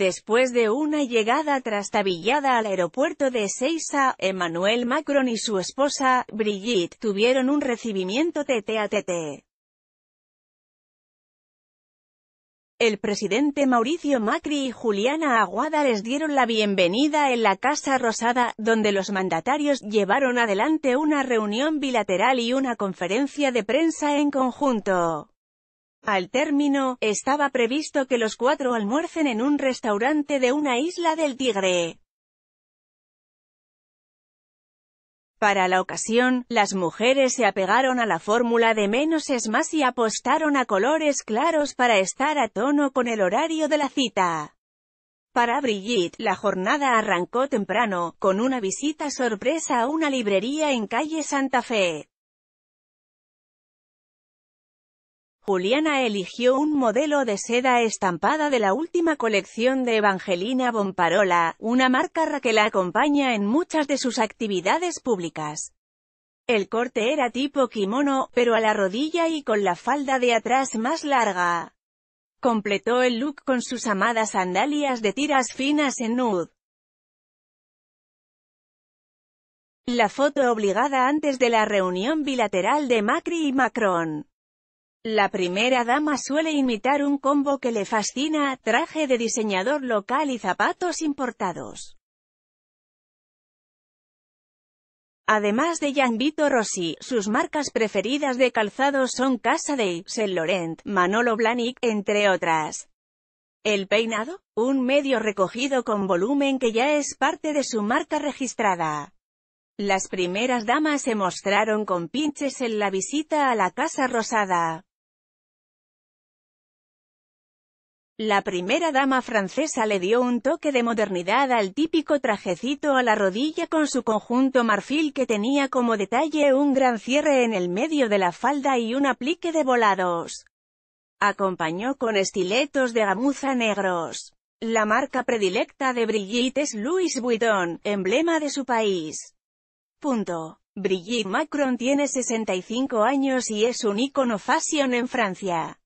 Después de una llegada trastabillada al aeropuerto de Seiza, Emmanuel Macron y su esposa, Brigitte, tuvieron un recibimiento TTATT. El presidente Mauricio Macri y Juliana Aguada les dieron la bienvenida en la Casa Rosada, donde los mandatarios llevaron adelante una reunión bilateral y una conferencia de prensa en conjunto. Al término, estaba previsto que los cuatro almuercen en un restaurante de una isla del Tigre. Para la ocasión, las mujeres se apegaron a la fórmula de menos es más y apostaron a colores claros para estar a tono con el horario de la cita. Para Brigitte, la jornada arrancó temprano, con una visita sorpresa a una librería en calle Santa Fe. Juliana eligió un modelo de seda estampada de la última colección de Evangelina Bomparola, una marca que la acompaña en muchas de sus actividades públicas. El corte era tipo kimono, pero a la rodilla y con la falda de atrás más larga. Completó el look con sus amadas sandalias de tiras finas en nude. La foto obligada antes de la reunión bilateral de Macri y Macron. La primera dama suele imitar un combo que le fascina, traje de diseñador local y zapatos importados. Además de Gianvito Rossi, sus marcas preferidas de calzado son Casa de Saint Laurent, Manolo Blahnik, entre otras. El peinado, un medio recogido con volumen que ya es parte de su marca registrada. Las primeras damas se mostraron con pinches en la visita a la Casa Rosada. La primera dama francesa le dio un toque de modernidad al típico trajecito a la rodilla con su conjunto marfil que tenía como detalle un gran cierre en el medio de la falda y un aplique de volados. Acompañó con estiletos de gamuza negros. La marca predilecta de Brigitte es Louis Vuitton, emblema de su país. Punto. Brigitte Macron tiene 65 años y es un ícono fashion en Francia.